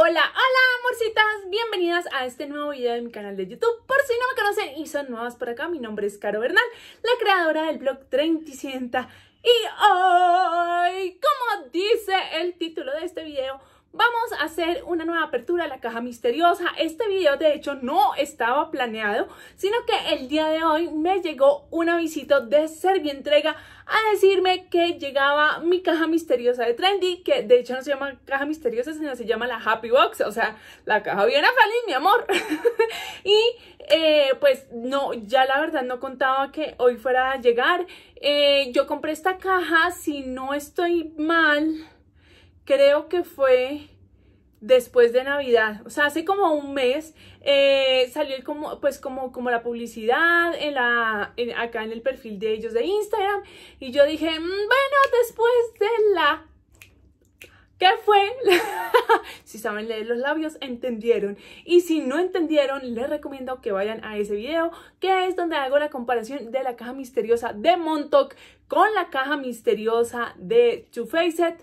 Hola, hola amorcitas, bienvenidas a este nuevo video de mi canal de YouTube. Por si no me conocen y son nuevas por acá, mi nombre es Caro Bernal, la creadora del blog 30 y hoy, como dice el título de este video, Vamos a hacer una nueva apertura a la caja misteriosa. Este video de hecho no estaba planeado, sino que el día de hoy me llegó una visita de Servientrega a decirme que llegaba mi caja misteriosa de Trendy, que de hecho no se llama caja misteriosa, sino se llama la Happy Box, o sea, la caja bien feliz, mi amor. y eh, pues no, ya la verdad no contaba que hoy fuera a llegar. Eh, yo compré esta caja, si no estoy mal creo que fue después de Navidad, o sea, hace como un mes eh, salió como, pues como, como la publicidad en la, acá en el perfil de ellos de Instagram y yo dije, mm, bueno, después de la... ¿Qué fue? si saben leer los labios, entendieron. Y si no entendieron, les recomiendo que vayan a ese video, que es donde hago la comparación de la caja misteriosa de Montauk con la caja misteriosa de Two Faced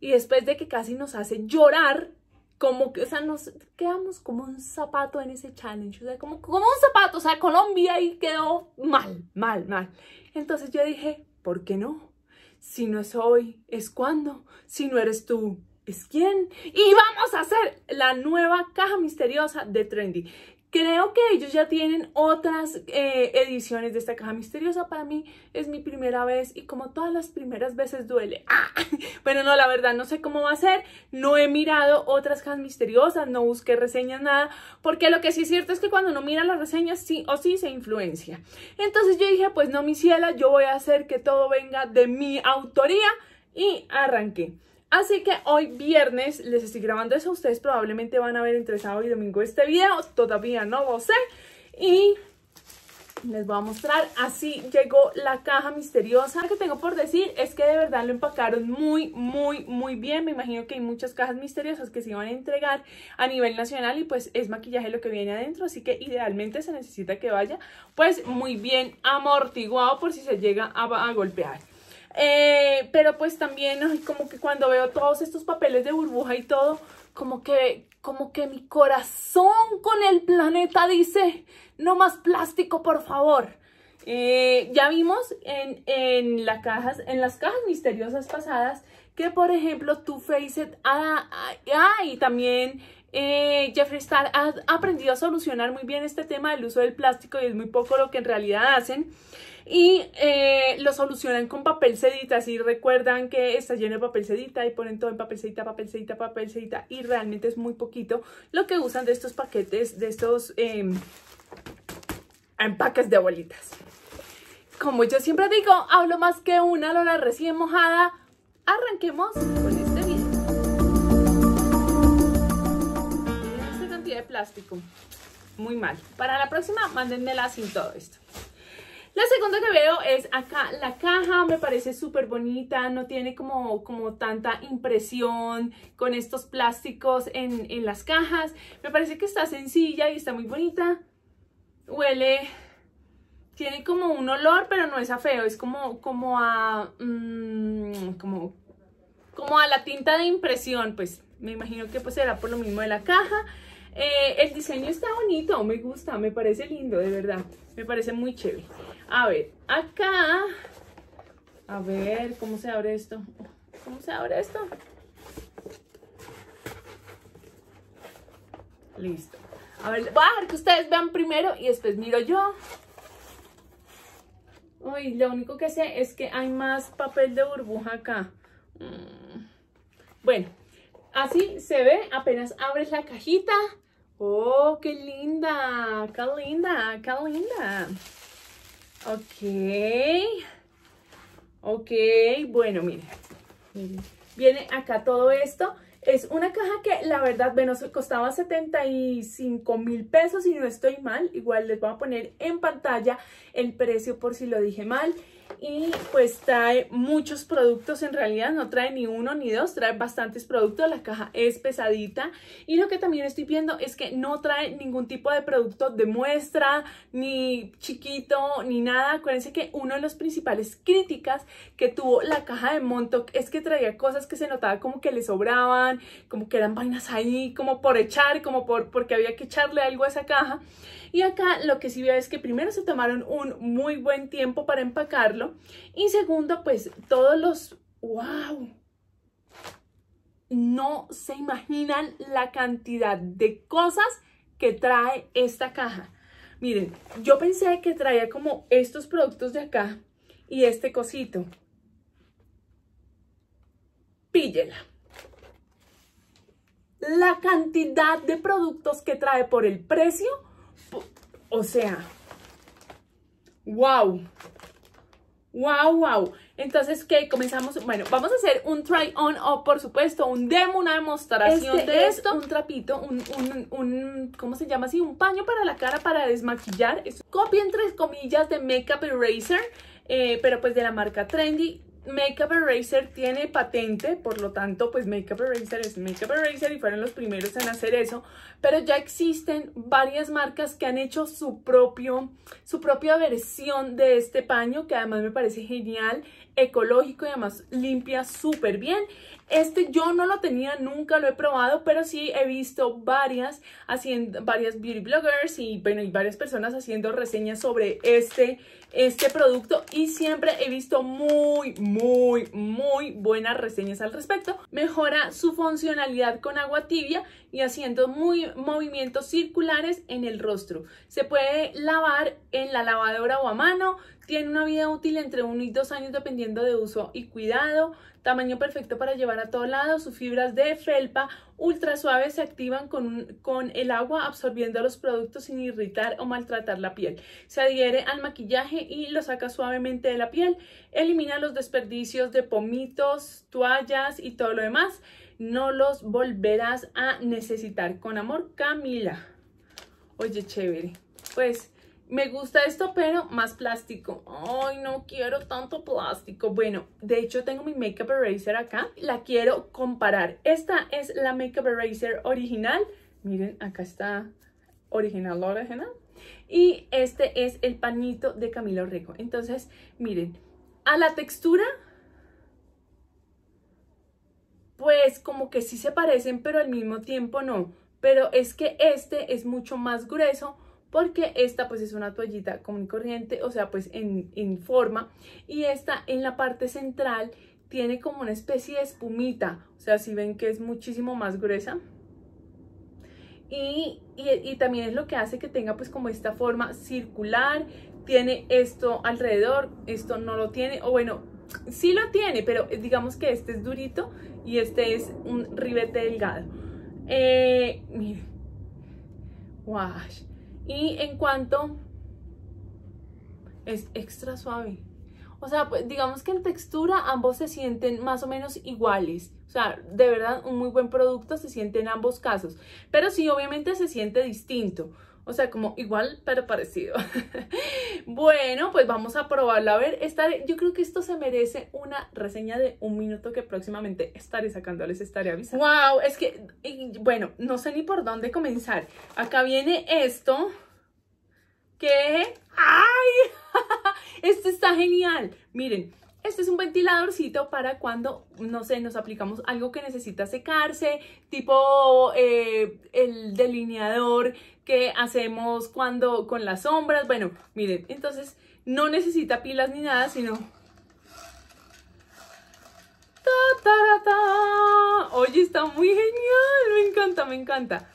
y después de que casi nos hace llorar, como que, o sea, nos quedamos como un zapato en ese challenge, o sea, como, como un zapato, o sea, Colombia y quedó mal, mal, mal. Entonces yo dije, ¿por qué no? Si no es hoy, es cuando, si no eres tú, es quién. Y vamos a hacer la nueva caja misteriosa de Trendy. Creo que ellos ya tienen otras eh, ediciones de esta caja misteriosa. Para mí es mi primera vez y como todas las primeras veces duele. ¡Ah! Bueno, no, la verdad no sé cómo va a ser. No he mirado otras cajas misteriosas, no busqué reseñas, nada. Porque lo que sí es cierto es que cuando uno mira las reseñas, sí o sí se influencia. Entonces yo dije, pues no, mi ciela, yo voy a hacer que todo venga de mi autoría y arranqué. Así que hoy viernes les estoy grabando eso. Ustedes probablemente van a ver entre sábado y domingo este video. Todavía no lo sé. Y les voy a mostrar. Así llegó la caja misteriosa. Lo que tengo por decir es que de verdad lo empacaron muy, muy, muy bien. Me imagino que hay muchas cajas misteriosas que se iban a entregar a nivel nacional y pues es maquillaje lo que viene adentro. Así que idealmente se necesita que vaya pues muy bien amortiguado por si se llega a golpear. Eh, pero pues también, como que cuando veo todos estos papeles de burbuja y todo, como que, como que mi corazón con el planeta dice, no más plástico, por favor. Eh, ya vimos en, en, cajas, en las cajas misteriosas pasadas que, por ejemplo, Too Faced ah, y también eh, Jeffree Star ha aprendido a solucionar muy bien este tema del uso del plástico y es muy poco lo que en realidad hacen y eh, lo solucionan con papel sedita, así recuerdan que está lleno de papel sedita y ponen todo en papel sedita, papel sedita, papel sedita y realmente es muy poquito lo que usan de estos paquetes, de estos em, empaques de abuelitas Como yo siempre digo, hablo más que una lola recién mojada, arranquemos con este video. Esta cantidad de plástico, muy mal. Para la próxima, mándenmela sin todo esto. La segunda que veo es acá la caja, me parece súper bonita, no tiene como, como tanta impresión con estos plásticos en, las cajas. Me parece que está sencilla y está muy bonita. Huele tiene como un olor, pero no es a feo, es como, como a. Mm, como, como a la tinta de impresión. Pues me imagino que pues será por lo mismo de la caja. Eh, el diseño está bonito, me gusta, me parece lindo, de verdad. Me parece muy chévere. A ver, acá... A ver, ¿cómo se abre esto? ¿Cómo se abre esto? Listo. A ver, voy a dejar que ustedes vean primero y después miro yo. Uy, lo único que sé es que hay más papel de burbuja acá. Mm. Bueno, así se ve, apenas abres la cajita, ¡Oh, qué linda! ¡Qué linda! ¡Qué linda! Ok. Ok, bueno, miren. Viene acá todo esto. Es una caja que la verdad, bueno, costaba 75 mil pesos y no estoy mal. Igual les voy a poner en pantalla el precio por si lo dije mal y pues trae muchos productos en realidad, no trae ni uno ni dos, trae bastantes productos, la caja es pesadita y lo que también estoy viendo es que no trae ningún tipo de producto de muestra, ni chiquito, ni nada, acuérdense que uno de los principales críticas que tuvo la caja de Montauk es que traía cosas que se notaba como que le sobraban, como que eran vainas ahí, como por echar, como por, porque había que echarle algo a esa caja y acá lo que sí veo es que primero se tomaron un muy buen tiempo para empacarlo y segundo, pues todos los... ¡Wow! No se imaginan la cantidad de cosas que trae esta caja. Miren, yo pensé que traía como estos productos de acá y este cosito. Píllela. La cantidad de productos que trae por el precio o sea, wow. Wow, wow. Entonces, ¿qué? Comenzamos. Bueno, vamos a hacer un try on o por supuesto, un demo, una demostración este de esto. Un trapito, un, un, un, ¿cómo se llama así? Un paño para la cara para desmaquillar. Es copia entre comillas de Makeup Eraser, eh, pero pues de la marca Trendy. Makeup Eraser tiene patente, por lo tanto, pues Makeup Eraser es Makeup Eraser y fueron los primeros en hacer eso, pero ya existen varias marcas que han hecho su, propio, su propia versión de este paño, que además me parece genial ecológico y además limpia súper bien. Este yo no lo tenía, nunca lo he probado, pero sí he visto varias, haciendo, varias beauty bloggers y, bueno, y varias personas haciendo reseñas sobre este, este producto y siempre he visto muy, muy, muy buenas reseñas al respecto. Mejora su funcionalidad con agua tibia y haciendo muy movimientos circulares en el rostro. Se puede lavar en la lavadora o a mano. Tiene una vida útil entre 1 y dos años dependiendo de uso y cuidado. Tamaño perfecto para llevar a todo lado. Sus fibras de felpa ultra suaves se activan con, con el agua absorbiendo los productos sin irritar o maltratar la piel. Se adhiere al maquillaje y lo saca suavemente de la piel. Elimina los desperdicios de pomitos, toallas y todo lo demás no los volverás a necesitar. Con amor, Camila. Oye, chévere. Pues me gusta esto, pero más plástico. Ay, no quiero tanto plástico. Bueno, de hecho tengo mi Makeup Eraser acá. La quiero comparar. Esta es la Makeup Eraser original. Miren, acá está original, original. Y este es el pañito de Camilo Rico. Entonces, miren, a la textura pues como que sí se parecen, pero al mismo tiempo no. Pero es que este es mucho más grueso porque esta pues es una toallita común y corriente, o sea pues en, forma. Y esta en la parte central tiene como una especie de espumita, o sea si ven que es muchísimo más gruesa. y, y, también es lo que hace que tenga pues como esta forma circular, tiene esto alrededor, esto no lo tiene, o bueno, sí lo tiene, pero eh, digamos que este es durito y este es un ribete delgado. Eh, miren. Y en cuanto es extra suave. O sea, pues, digamos que en textura ambos se sienten más o menos iguales. O sea, de verdad un muy buen producto se siente en ambos casos. Pero sí, obviamente se siente distinto. O sea, como igual, pero parecido. bueno, pues vamos a probarlo. A ver, yo creo que esto se merece una reseña de un minuto que próximamente estaré sacando, les estaré avisando. ¡Wow! Es que, bueno, no sé ni por dónde comenzar. Acá viene esto. Que... ¡Ay! este está genial. Miren, este es un ventiladorcito para cuando, no sé, nos aplicamos algo que necesita secarse, tipo eh, el delineador qué hacemos cuando con las sombras. Bueno, miren, entonces no necesita pilas ni nada, sino... ¡Ta, Oye, está muy genial, me encanta, me encanta.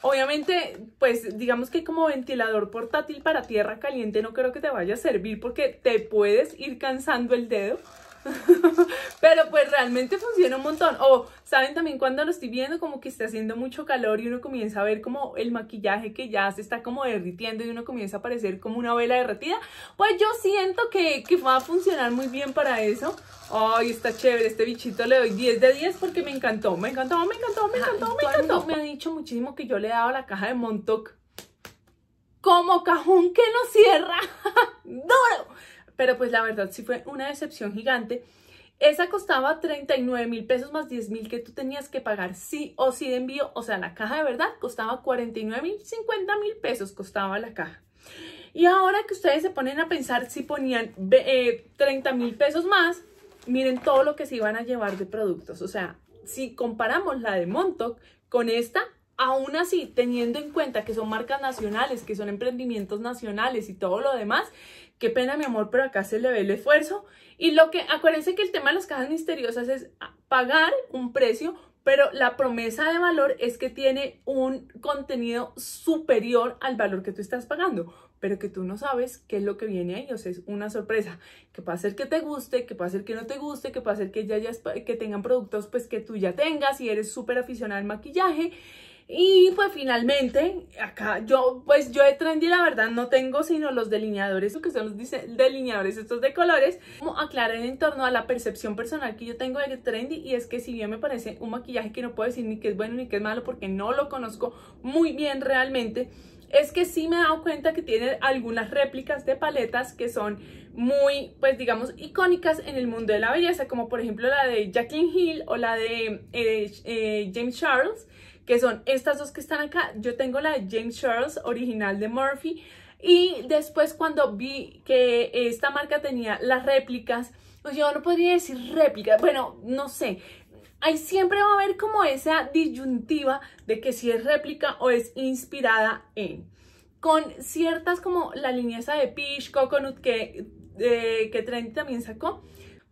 Obviamente, pues digamos que como ventilador portátil para tierra caliente no creo que te vaya a servir porque te puedes ir cansando el dedo. Pero pues realmente funciona un montón. O, ¿saben también cuando lo estoy viendo? Como que está haciendo mucho calor y uno comienza a ver como el maquillaje que ya se está como derritiendo y uno comienza a parecer como una vela derretida. Pues yo siento que, va a funcionar muy bien para eso. Ay, está chévere, este bichito le doy 10 de 10 porque me encantó, me encantó, me encantó, me encantó, me encantó. Me ha dicho muchísimo que yo le he dado la caja de Montauk como cajón que no cierra. ¡Duro! pero pues la verdad sí fue una decepción gigante. Esa costaba 39 mil pesos más 10 mil que tú tenías que pagar sí o sí de envío. O sea, la caja de verdad costaba 49 mil, 50 mil pesos costaba la caja. Y ahora que ustedes se ponen a pensar si ponían 30 eh, mil pesos más, miren todo lo que se iban a llevar de productos. O sea, si comparamos la de Montauk con esta, aún así, teniendo en cuenta que son marcas nacionales, que son emprendimientos nacionales y todo lo demás, qué pena mi amor, pero acá se le ve el esfuerzo. Y lo que, acuérdense que el tema de las cajas misteriosas es pagar un precio, pero la promesa de valor es que tiene un contenido superior al valor que tú estás pagando, pero que tú no sabes qué es lo que viene ahí, o sea, es una sorpresa, que puede ser que te guste, que puede ser que no te guste, que puede ser que ya, ya que tengan productos pues que tú ya tengas y eres súper aficionada al maquillaje y pues finalmente, acá yo, pues yo de trendy la verdad no tengo sino los delineadores, o que son los delineadores estos de colores. Como aclarar en torno a la percepción personal que yo tengo de trendy y es que si bien me parece un maquillaje que no puedo decir ni que es bueno ni que es malo porque no lo conozco muy bien realmente, es que sí me he dado cuenta que tiene algunas réplicas de paletas que son muy, pues digamos, icónicas en el mundo de la belleza, como por ejemplo la de Jacqueline Hill o la de eh, eh, James Charles que son estas dos que están acá. Yo tengo la de James Charles, original de Murphy. Y después cuando vi que esta marca tenía las réplicas, Pues yo no podría decir réplica, bueno, no sé. Ahí siempre va a haber como esa disyuntiva de que si es réplica o es inspirada en. Con ciertas como la línea de Peach, Coconut, que, que también sacó,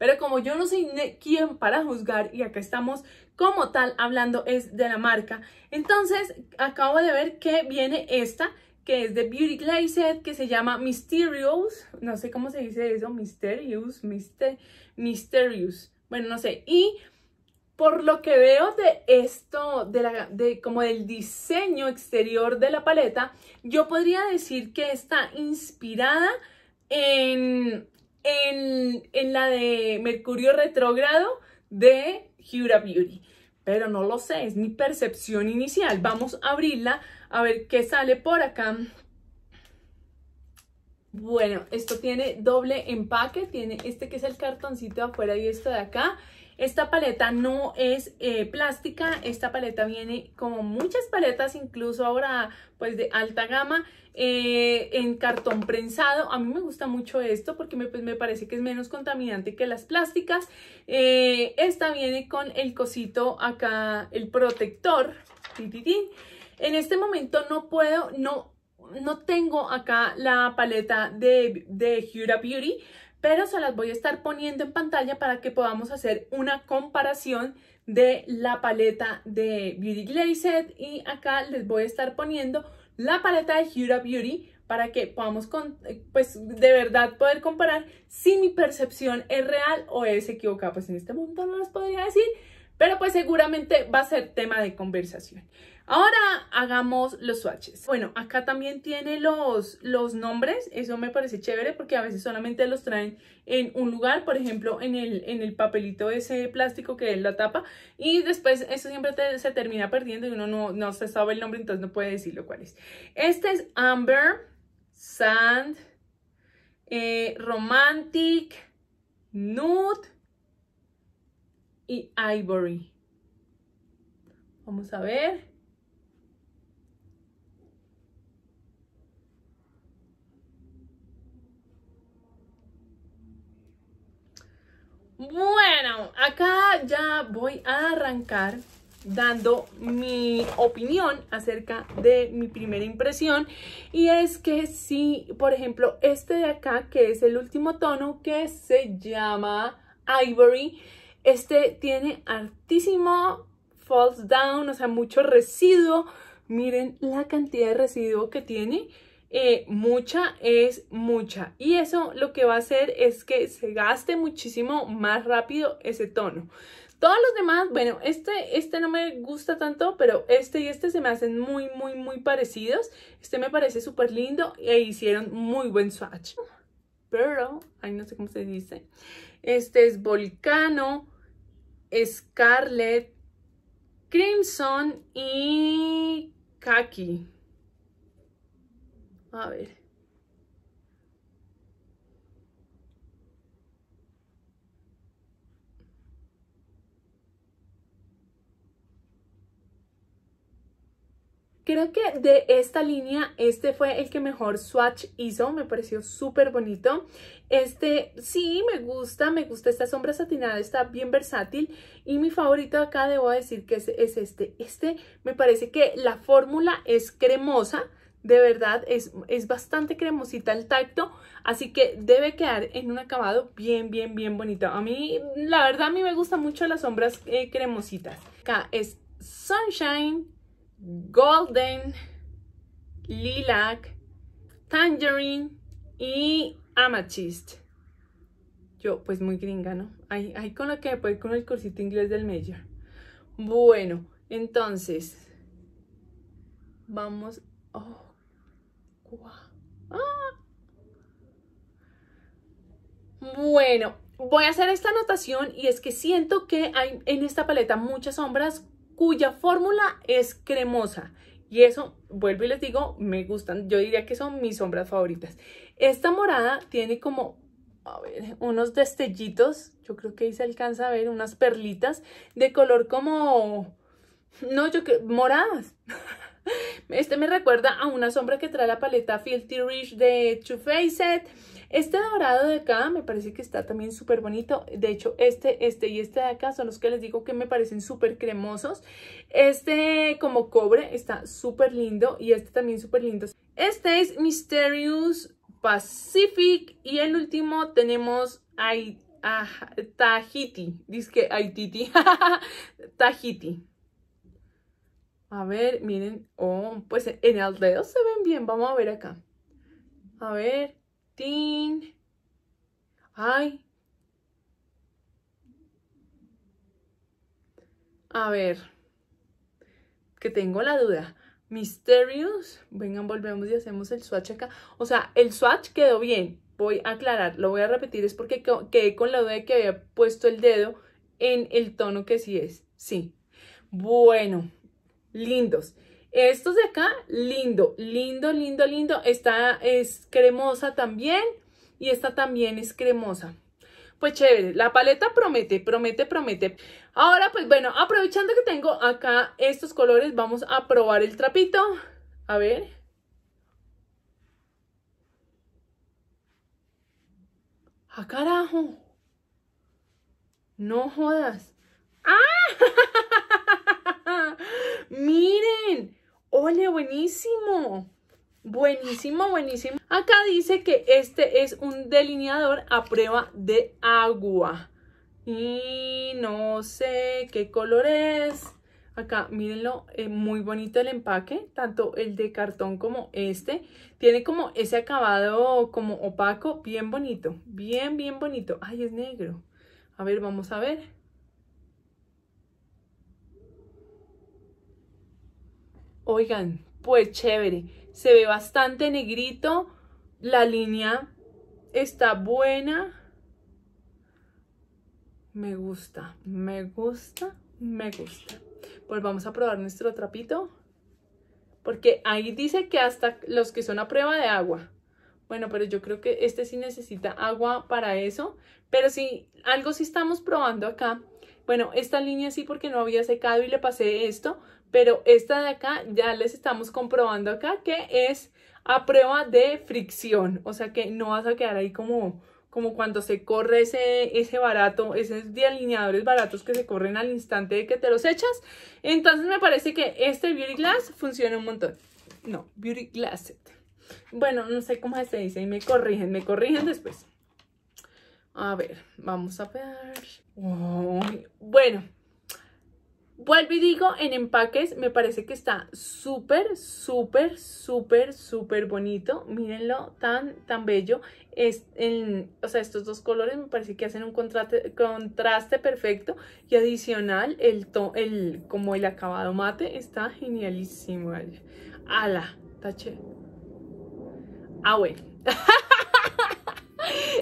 pero como yo no sé quién para juzgar y acá estamos como tal hablando es de la marca, entonces acabo de ver que viene esta que es de Beauty Glazed, que se llama Mysterious, no sé cómo se dice eso, Mysterious, Mister, Mysterious, bueno, no sé, y por lo que veo de esto, de, la, de como del diseño exterior de la paleta, yo podría decir que está inspirada en en, la de Mercurio retrógrado de Hura Beauty. Pero no lo sé, es mi percepción inicial. Vamos a abrirla a ver qué sale por acá. Bueno, esto tiene doble empaque, tiene este que es el cartoncito de afuera y esto de acá. Esta paleta no es eh, plástica, esta paleta viene como muchas paletas, incluso ahora pues de alta gama, eh, en cartón prensado. A mí me gusta mucho esto porque me, pues, me parece que es menos contaminante que las plásticas. Eh, esta viene con el cosito acá, el protector. En este momento no puedo, no no tengo acá la paleta de, de Hura Beauty, pero se las voy a estar poniendo en pantalla para que podamos hacer una comparación de la paleta de Beauty Glazed y acá les voy a estar poniendo la paleta de Huda Beauty para que podamos eh, pues de verdad poder comparar si mi percepción es real o es equivocada. Pues en este momento no las podría decir, pero pues seguramente va a ser tema de conversación. Ahora hagamos los swatches. Bueno, acá también tiene los, los nombres. Eso me parece chévere porque a veces solamente los traen en un lugar. Por ejemplo, en el, en el papelito ese plástico que es la tapa. Y después eso siempre se termina perdiendo y uno no, se sabe el nombre. Entonces no puede decirlo cuál es. Este es Amber, Sand, eh, Romantic, Nude y Ivory. Vamos a ver. Bueno, acá ya voy a arrancar dando mi opinión acerca de mi primera impresión y es que si, por ejemplo, este de acá que es el último tono que se llama Ivory, este tiene altísimo falls down, o sea, mucho residuo. Miren la cantidad de residuo que tiene. Eh, mucha es mucha y eso lo que va a hacer es que se gaste muchísimo más rápido ese tono. Todos los demás, bueno, este, este no me gusta tanto, pero este y este se me hacen muy, muy, muy parecidos. Este me parece súper lindo e hicieron muy buen swatch. Pero, ay, no sé cómo se dice. Este es Volcano, Scarlet, Crimson y Kaki a ver. Creo que de esta línea, este fue el que mejor swatch hizo, me pareció súper bonito. Este sí me gusta, me gusta esta sombra satinada, está bien versátil. Y mi favorito acá debo decir que es, es este. Este me parece que la fórmula es cremosa, de verdad, es, es, bastante cremosita el tacto, así que debe quedar en un acabado bien, bien, bien bonito. A mí, la verdad, a mí me gustan mucho las sombras eh, cremositas. Acá es Sunshine, Golden, Lilac, Tangerine y Amethyst. Yo, pues muy gringa, ¿no? Ahí, con lo que puede con el cursito inglés del Major. Bueno, entonces, vamos... Oh. Ah. Bueno, voy a hacer esta anotación y es que siento que hay en esta paleta muchas sombras cuya fórmula es cremosa. Y eso, vuelvo y les digo, me gustan. Yo diría que son mis sombras favoritas. Esta morada tiene como, a ver, unos destellitos. Yo creo que ahí se alcanza a ver unas perlitas de color como... No, yo creo... Moradas. Este me recuerda a una sombra que trae la paleta Filthy Rich de Too Faced. Este dorado de acá me parece que está también súper bonito. De hecho, este, este y este de acá son los que les digo que me parecen súper cremosos. Este como cobre está súper lindo y este también súper lindo. Este es Mysterious Pacific y el último tenemos ah, Tahiti. Dice que Haititi. Tahiti. A ver, miren, oh, pues en el dedo se ven bien, vamos a ver acá. A ver, tin. Ay. A ver, que tengo la duda. Mysterious, vengan, volvemos y hacemos el swatch acá. O sea, el swatch quedó bien, voy a aclarar, lo voy a repetir, es porque quedé con la duda de que había puesto el dedo en el tono que sí es. Sí. Bueno, lindos. Estos de acá, lindo, lindo, lindo, lindo. Esta es cremosa también y esta también es cremosa. Pues chévere, la paleta promete, promete, promete. Ahora, pues bueno, aprovechando que tengo acá estos colores, vamos a probar el trapito. A ver. A ¡Ah, carajo! No jodas. ¡Ah! Miren, ole, buenísimo. Buenísimo, buenísimo. Acá dice que este es un delineador a prueba de agua. Y no sé qué color es. Acá, mírenlo, eh, muy bonito el empaque, tanto el de cartón como este. Tiene como ese acabado como opaco, bien bonito, bien, bien bonito. Ay, es negro. A ver, vamos a ver. Oigan, pues chévere. Se ve bastante negrito. La línea está buena. Me gusta, me gusta, me gusta. Pues vamos a probar nuestro trapito. Porque ahí dice que hasta los que son a prueba de agua. Bueno, pero yo creo que este sí necesita agua para eso. Pero si algo sí estamos probando acá bueno, esta línea sí porque no había secado y le pasé esto, pero esta de acá ya les estamos comprobando acá que es a prueba de fricción, o sea que no vas a quedar ahí como, como cuando se corre ese, ese barato, esos delineadores baratos que se corren al instante de que te los echas. Entonces me parece que este Beauty Glass funciona un montón. No, Beauty Glass. Bueno, no sé cómo se dice y me corrigen, me corrigen después. A ver, vamos a ver. bueno, vuelvo y digo, en empaques me parece que está súper, súper, súper, súper bonito. Mírenlo, tan, tan bello. Es en, o sea, estos dos colores me parece que hacen un contraste, perfecto. Y adicional, el, to, el como el acabado mate está genialísimo. Ala, Tache. Ah, bueno.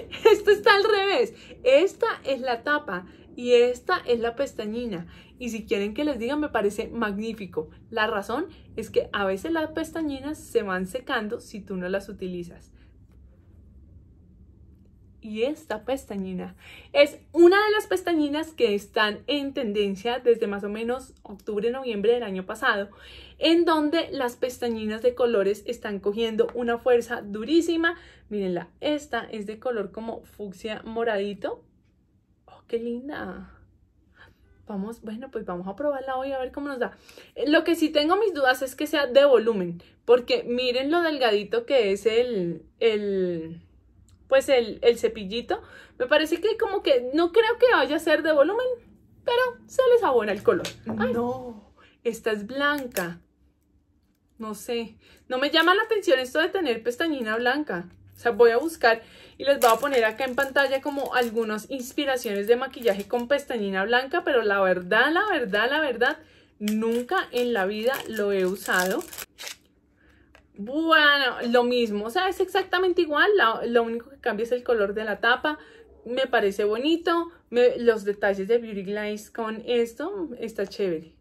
Esto está al revés. Esta es la tapa y esta es la pestañina. Y si quieren que les diga, me parece magnífico. La razón es que a veces las pestañinas se van secando si tú no las utilizas y esta pestañina es una de las pestañinas que están en tendencia desde más o menos octubre, noviembre del año pasado, en donde las pestañinas de colores están cogiendo una fuerza durísima. Mírenla, esta es de color como fucsia moradito. ¡Oh, qué linda! Vamos, bueno, pues vamos a probarla hoy a ver cómo nos da. Eh, lo que sí tengo mis dudas es que sea de volumen, porque miren lo delgadito que es el, el pues el, cepillito. Me parece que como que no creo que vaya a ser de volumen, pero se les abona el color. Ay, no, esta es blanca. No sé, no me llama la atención esto de tener pestañina blanca. O sea, voy a buscar y les voy a poner acá en pantalla como algunas inspiraciones de maquillaje con pestañina blanca, pero la verdad, la verdad, la verdad, nunca en la vida lo he usado. Bueno, lo mismo, o sea, es exactamente igual, lo, único que cambia es el color de la tapa, me parece bonito, los detalles de Beauty Glaze con esto, está chévere.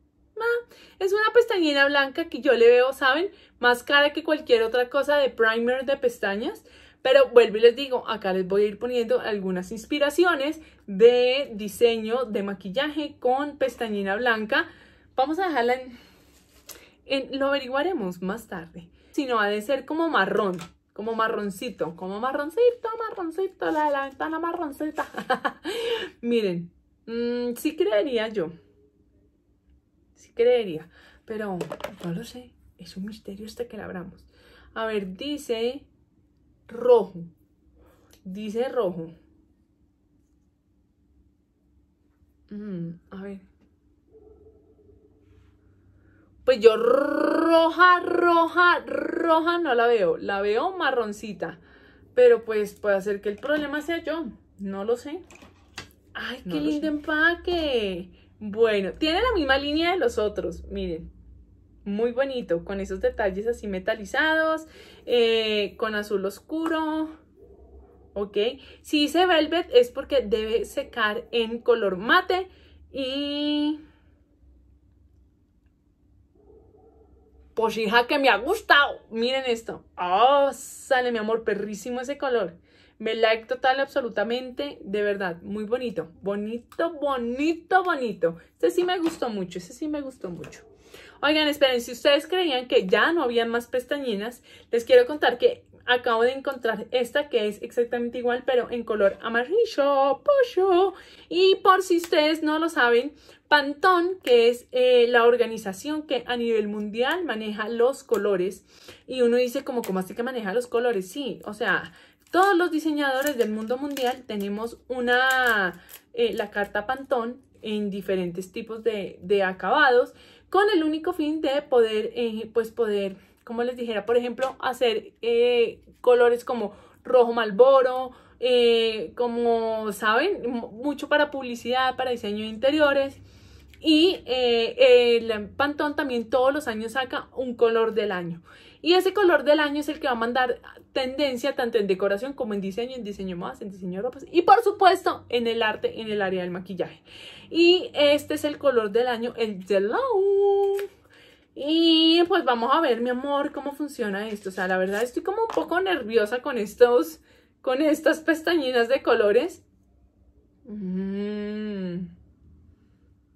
es una pestañina blanca que yo le veo, ¿saben? Más cara que cualquier otra cosa de primer de pestañas, pero vuelvo y les digo, acá les voy a ir poniendo algunas inspiraciones de diseño de maquillaje con pestañina blanca. Vamos a dejarla en, en lo averiguaremos más tarde sino ha de ser como marrón, como marroncito, como marroncito, marroncito, la de la ventana marroncita. Miren, si mm, sí creería yo, sí creería, pero no lo sé, es un misterio este que la abramos. A ver, dice rojo, dice rojo. Mm, a ver, pues yo roja, roja, roja no la veo, la veo marroncita, pero pues puede ser que el problema sea yo, no lo sé. ¡Ay, qué lindo empaque! Bueno, tiene la misma línea de los otros, miren, muy bonito, con esos detalles así metalizados, eh, con azul oscuro, ¿ok? Si dice velvet es porque debe secar en color mate y Pues hija que me ha gustado. Miren esto. Oh, sale mi amor, perrísimo ese color. Me like total absolutamente, de verdad, muy bonito. Bonito, bonito, bonito. Ese sí me gustó mucho, ese sí me gustó mucho. Oigan, esperen, si ustedes creían que ya no habían más pestañinas, les quiero contar que Acabo de encontrar esta que es exactamente igual, pero en color amarillo, pollo. Y por si ustedes no lo saben, Pantón, que es eh, la organización que a nivel mundial maneja los colores. Y uno dice como, ¿cómo así que maneja los colores? Sí, o sea, todos los diseñadores del mundo mundial tenemos una, eh, la carta Pantón en diferentes tipos de, acabados con el único fin de poder, eh, pues poder como les dijera, por ejemplo, hacer eh, colores como rojo malboro, eh, como saben, mucho para publicidad, para diseño de interiores. Y eh, el Pantón también todos los años saca un color del año. Y ese color del año es el que va a mandar tendencia tanto en decoración como en diseño, en diseño más, en diseño de ropas y por supuesto en el arte, en el área del maquillaje. Y este es el color del año, el yellow. Y pues vamos a ver, mi amor, cómo funciona esto. O sea, la verdad estoy como un poco nerviosa con estos, con estas pestañinas de colores. Mm.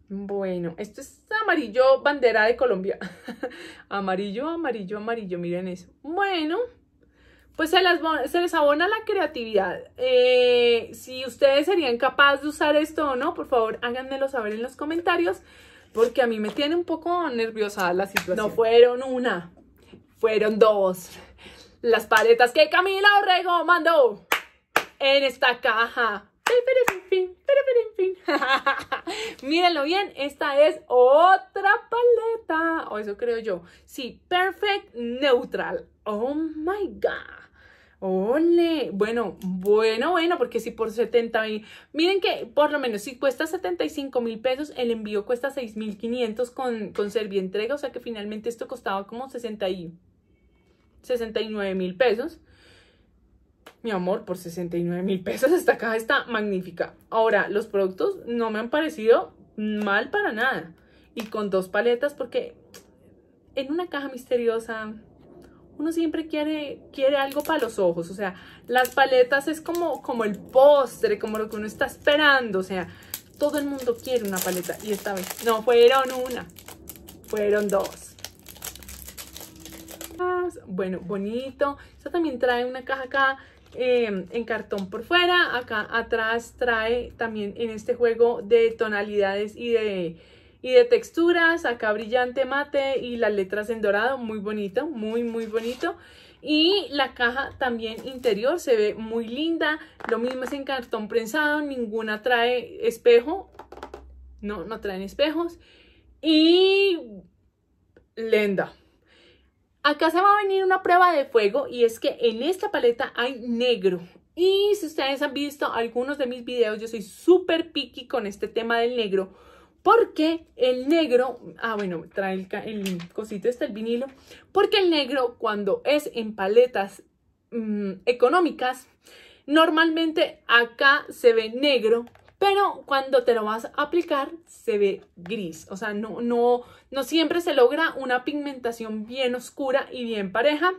Bueno, esto es amarillo bandera de Colombia. amarillo, amarillo, amarillo, miren eso. Bueno, pues se, se les abona la creatividad. Eh, si ustedes serían capaces de usar esto o no, por favor háganmelo saber en los comentarios porque a mí me tiene un poco nerviosa la situación. No fueron una, fueron dos. Las paletas que Camila Orrego mandó en esta caja. Mírenlo bien, esta es otra paleta, o eso creo yo. Sí, Perfect Neutral. Oh my God. Ole, bueno, bueno, bueno, porque si por 70 miren que por lo menos si cuesta 75 mil pesos, el envío cuesta $6,500 mil 500 con, con entrega, o sea que finalmente esto costaba como 60 y, 69 mil pesos. Mi amor, por 69 mil pesos esta caja está magnífica. Ahora, los productos no me han parecido mal para nada. Y con dos paletas porque en una caja misteriosa uno siempre quiere, quiere algo para los ojos, o sea, las paletas es como, como el postre, como lo que uno está esperando, o sea, todo el mundo quiere una paleta y esta vez no fueron una, fueron dos. Bueno, bonito. Esta también trae una caja acá em, en cartón por fuera. Acá atrás trae también en este juego de tonalidades y de y de texturas, acá brillante mate y las letras en dorado, muy bonito, muy muy bonito. Y la caja también interior se ve muy linda, lo mismo es en cartón prensado, ninguna trae espejo, no, no traen espejos. Y lenda. Acá se va a venir una prueba de fuego y es que en esta paleta hay negro. Y si ustedes han visto algunos de mis videos, yo soy súper picky con este tema del negro porque el negro, ah bueno, trae el, cosito este, el vinilo, porque el negro cuando es en paletas mm, económicas, normalmente acá se ve negro, pero cuando te lo vas a aplicar se ve gris, o sea, no, no, no siempre se logra una pigmentación bien oscura y bien pareja,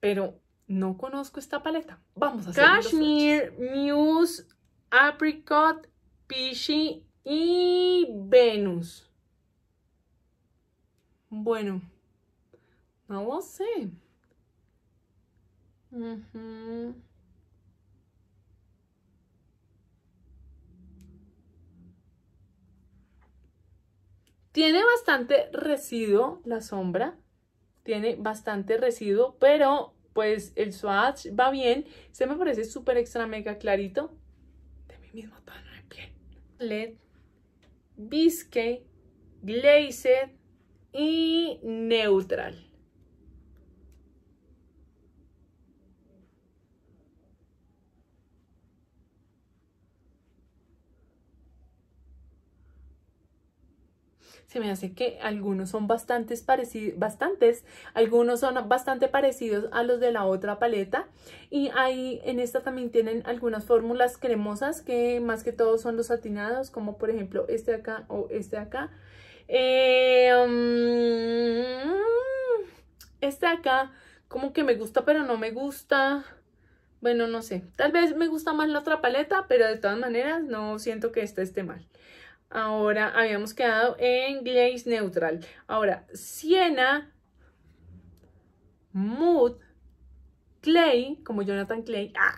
pero no conozco esta paleta. Vamos a hacer Cashmere, Muse, Apricot, Peachy y Venus. Bueno, no lo sé. Tiene bastante residuo la sombra, tiene bastante residuo, pero pues el swatch va bien. Se me parece súper extra mega clarito. De mi mismo tono de piel. LED Bisque, Glazed y Neutral. se me hace que algunos son bastantes parecidos, bastantes, algunos son bastante parecidos a los de la otra paleta y ahí en esta también tienen algunas fórmulas cremosas que más que todo son los satinados como por ejemplo este acá o este acá. Eh, mm, este acá como que me gusta pero no me gusta. Bueno, no sé. Tal vez me gusta más la otra paleta, pero de todas maneras no siento que esta esté mal. Ahora habíamos quedado en Glaze Neutral. Ahora, Siena, Mood, Clay, como Jonathan Clay, ah,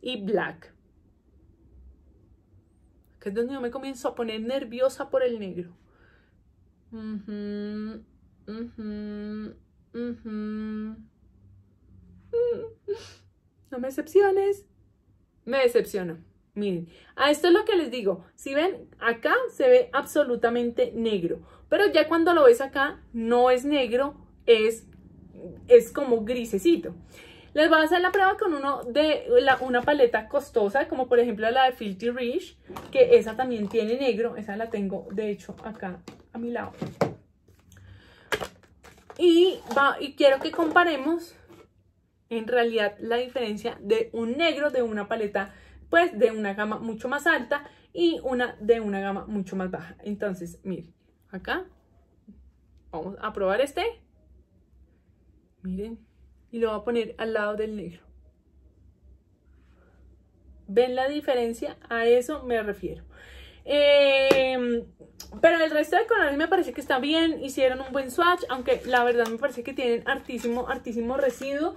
y Black. Que es donde yo me comienzo a poner nerviosa por el negro. Mm. No me decepciones. Me decepciono. Miren, a esto es lo que les digo. Si ven, acá se ve absolutamente negro. Pero ya cuando lo ves acá, no es negro, es, es como grisecito. Les voy a hacer la prueba con uno de una paleta costosa, como por ejemplo la de Filthy Rich, que esa también tiene negro. Esa la tengo, de hecho, acá a mi lado. Y, y quiero que comparemos en realidad la diferencia de un negro de una paleta pues de una gama mucho más alta y una de una gama mucho más baja. Entonces, miren, acá vamos a probar este. Miren, y lo voy a poner al lado del negro. ¿Ven la diferencia? A eso me refiero. Em, pero el resto de colores me parece que está bien, hicieron un buen swatch, aunque la verdad me parece que tienen artísimo artísimo residuo.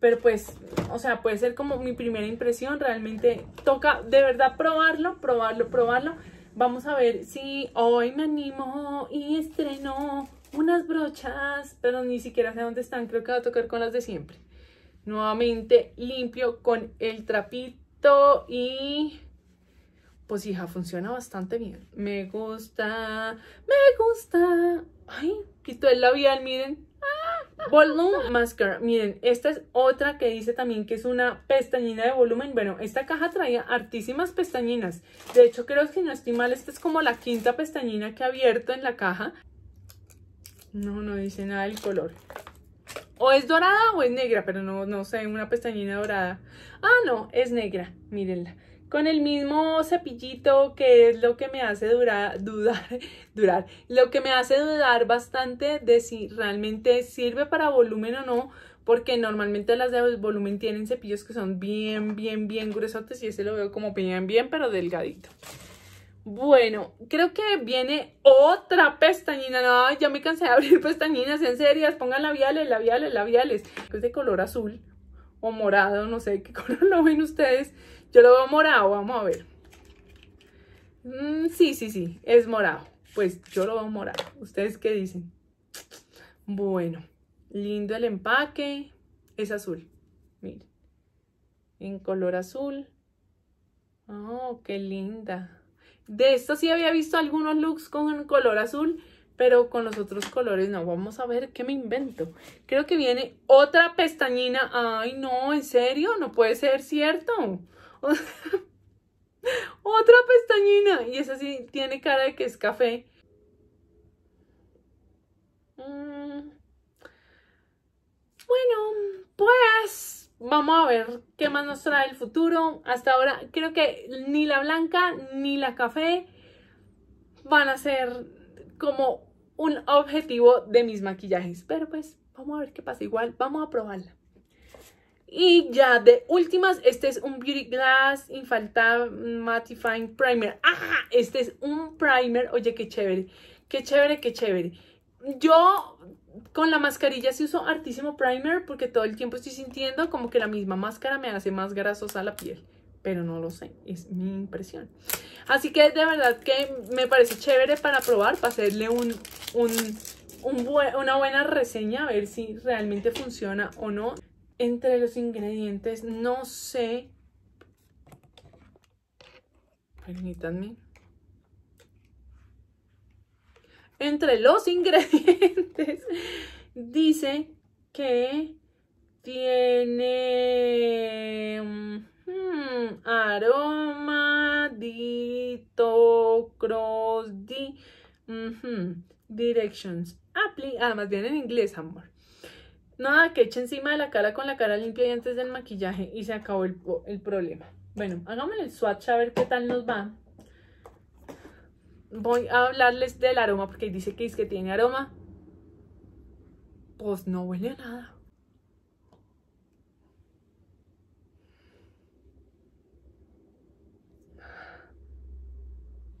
Pero pues, o sea, puede ser como mi primera impresión. Realmente toca de verdad probarlo, probarlo, probarlo. Vamos a ver si hoy me animo y estreno unas brochas, pero ni siquiera sé dónde están. Creo que va a tocar con las de siempre. Nuevamente limpio con el trapito y pues hija, funciona bastante bien. Me gusta, me gusta. Ay, quito el labial, miren. Volume Mascara, miren, esta es otra que dice también que es una pestañina de volumen. Bueno, esta caja traía artísimas pestañinas. De hecho, creo que no estoy mal, esta es como la quinta pestañina que he abierto en la caja. No, no dice nada el color. O es dorada o es negra, pero no, no sé, una pestañina dorada. Ah, no, es negra, mírenla con el mismo cepillito que es lo que me hace dudar, durar, lo que me hace dudar bastante de si realmente sirve para volumen o no, porque normalmente las de volumen tienen cepillos que son bien, bien, bien gruesotes y ese lo veo como bien, bien, pero delgadito. Bueno, creo que viene otra pestañina. No, ya me cansé de abrir pestañinas, en serias. Pongan labiales, labiales, labiales. Es de color azul o morado, no sé qué color lo ven ustedes. Yo lo veo morado, vamos a ver. Mm, sí, sí, sí, es morado. Pues yo lo veo morado. ¿Ustedes qué dicen? Bueno, lindo el empaque. Es azul, miren. En color azul. Oh, qué linda. De esto sí había visto algunos looks con color azul, pero con los otros colores no. Vamos a ver qué me invento. Creo que viene otra pestañina. Ay, no, en serio, no puede ser cierto. Otra pestañina. Y esa sí tiene cara de que es café. Mm. Bueno, pues vamos a ver qué más nos trae el futuro. Hasta ahora creo que ni la blanca ni la café van a ser como un objetivo de mis maquillajes. Pero pues vamos a ver qué pasa. Igual vamos a probarla. Y ya, de últimas, este es un Beauty Glass Infaltable Mattifying Primer. ¡Ajá! Este es un primer. Oye, qué chévere. Qué chévere, qué chévere. Yo con la mascarilla sí uso hartísimo primer porque todo el tiempo estoy sintiendo como que la misma máscara me hace más grasosa la piel. Pero no lo sé, es mi impresión. Así que de verdad que me parece chévere para probar, para hacerle un, un, una buena reseña, a ver si realmente funciona o no entre los ingredientes no sé permítanme entre los ingredientes dice que tiene mm, aroma di, mm, hmm, directions apply. ah más bien en inglés amor Nada, que eche encima de la cara con la cara limpia y antes del maquillaje y se acabó el, el problema. Bueno, hagámosle el swatch a ver qué tal nos va. Voy a hablarles del aroma porque dice que es que tiene aroma. Pues no huele a nada.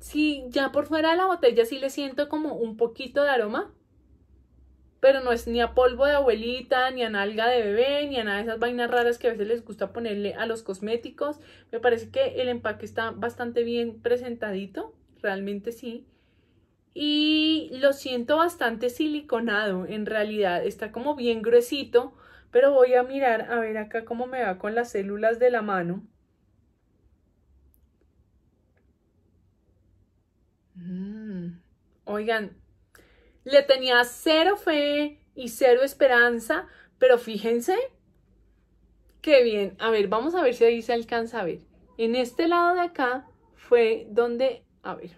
Sí, ya por fuera de la botella sí le siento como un poquito de aroma, pero no es ni a polvo de abuelita, ni a nalga de bebé, ni a nada de esas vainas raras que a veces les gusta ponerle a los cosméticos. Me parece que el empaque está bastante bien presentadito, realmente sí. Y lo siento bastante siliconado, en realidad está como bien gruesito, pero voy a mirar a ver acá cómo me va con las células de la mano. Mm. Oigan, le tenía cero fe y cero esperanza, pero fíjense qué bien. A ver, vamos a ver si ahí se alcanza a ver. En este lado de acá fue donde, a ver.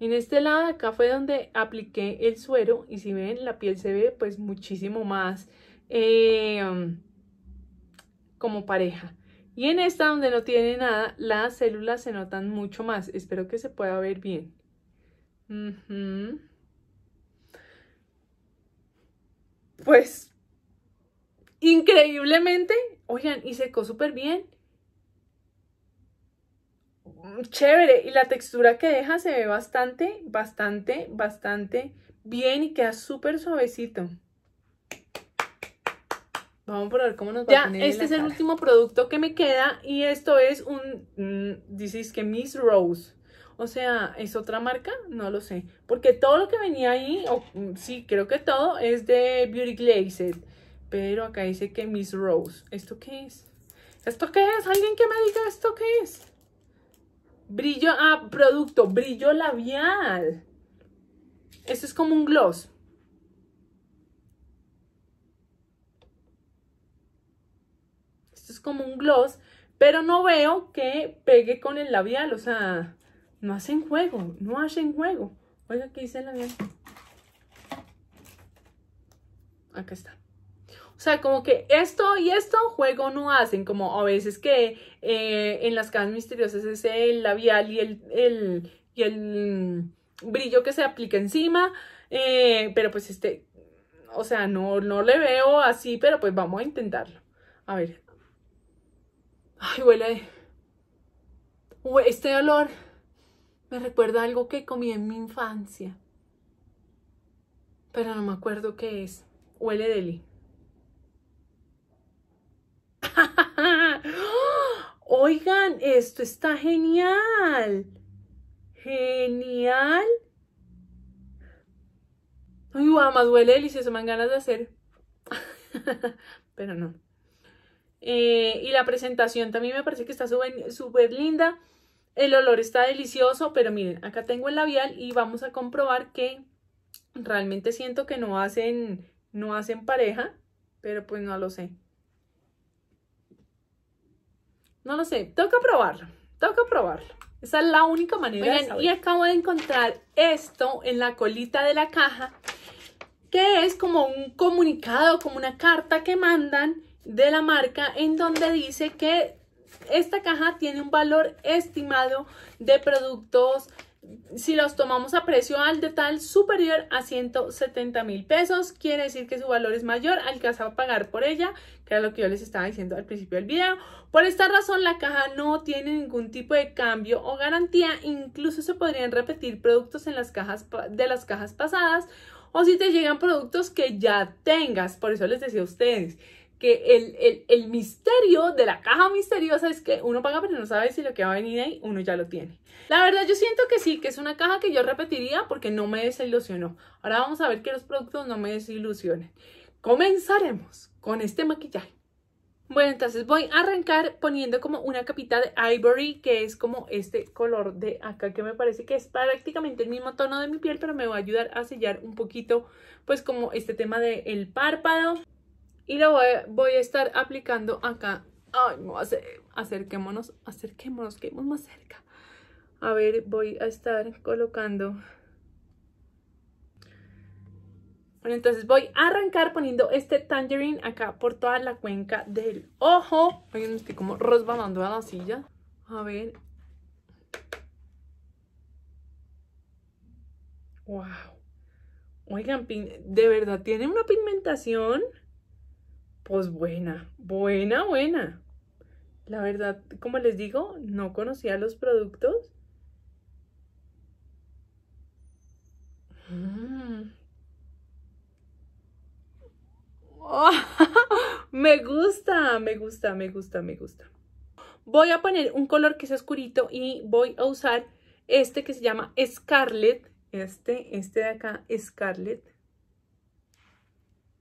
En este lado de acá fue donde apliqué el suero y si ven la piel se ve pues muchísimo más eh, como pareja. Y en esta donde no tiene nada, las células se notan mucho más. Espero que se pueda ver bien. Pues, increíblemente, oigan, y secó súper bien. Chévere, y la textura que deja se ve bastante, bastante, bastante bien y queda súper suavecito. Vamos por ver cómo nos va ya, este es el último producto que me queda y esto es un, mm, dices que Miss Rose. O sea, ¿es otra marca? No lo sé. Porque todo lo que venía ahí, mm, sí, creo que todo es de Beauty Glazed. Pero acá dice que Miss Rose. ¿Esto qué es? ¿Esto qué es? ¿Alguien que me diga esto qué es? Brillo, ah, producto, brillo labial. Esto es como un gloss. como un gloss, pero no veo que pegue con el labial, o sea, no hacen juego, no hacen juego. Oiga, ¿qué dice el labial? Acá está. O sea, como que esto y esto juego no hacen, como a veces que eh, en las cajas misteriosas es el labial y el, y el brillo que se aplica encima, eh, pero pues este, o sea, no, no le veo así, pero pues vamos a intentarlo. A ver, Ay, huele. Este olor me recuerda a algo que comí en mi infancia. Pero no me acuerdo qué es. Huele deli. Oigan, esto está genial. Genial. Ay, guau, más huele se me dan ganas de hacer. Pero no. Eh, y la presentación también me parece que está súper linda. El olor está delicioso, pero miren, acá tengo el labial y vamos a comprobar que realmente siento que no hacen, no hacen pareja, pero pues no lo sé. No lo sé, toca probarlo, toca probarlo. Esa es la única manera y acabo de encontrar esto en la colita de la caja, que es como un comunicado, como una carta que mandan de la marca en donde dice que esta caja tiene un valor estimado de productos si los tomamos a precio al detalle superior a 170 mil pesos, quiere decir que su valor es mayor al que vas a pagar por ella, que era lo que yo les estaba diciendo al principio del video. Por esta razón, la caja no tiene ningún tipo de cambio o garantía, incluso se podrían repetir productos en las cajas de las cajas pasadas o si te llegan productos que ya tengas, por eso les decía a ustedes que el, misterio de la caja misteriosa es que uno paga pero no sabe si lo que va a venir ahí uno ya lo tiene. La verdad yo siento que sí, que es una caja que yo repetiría porque no me desilusionó. Ahora vamos a ver que los productos no me desilusionen. Comenzaremos con este maquillaje. Bueno, entonces voy a arrancar poniendo como una capita de ivory, que es como este color de acá, que me parece que es prácticamente el mismo tono de mi piel, pero me va a ayudar a sellar un poquito, pues como este tema del párpado y lo voy, voy a estar aplicando acá. Ay, no, acerquémonos, acerquémonos, quedemos más cerca. A ver, voy a estar colocando. Bueno, entonces voy a arrancar poniendo este tangerine acá por toda la cuenca del ojo. Oigan, estoy como resbalando a la silla. A ver. Wow. Oigan, de verdad, tiene una pigmentación pues buena, buena, buena. La verdad, como les digo, no conocía los productos. Mm. Oh, me gusta, me gusta, me gusta, me gusta. Voy a poner un color que es oscurito y voy a usar este que se llama Scarlet. Este, este de acá, Scarlet.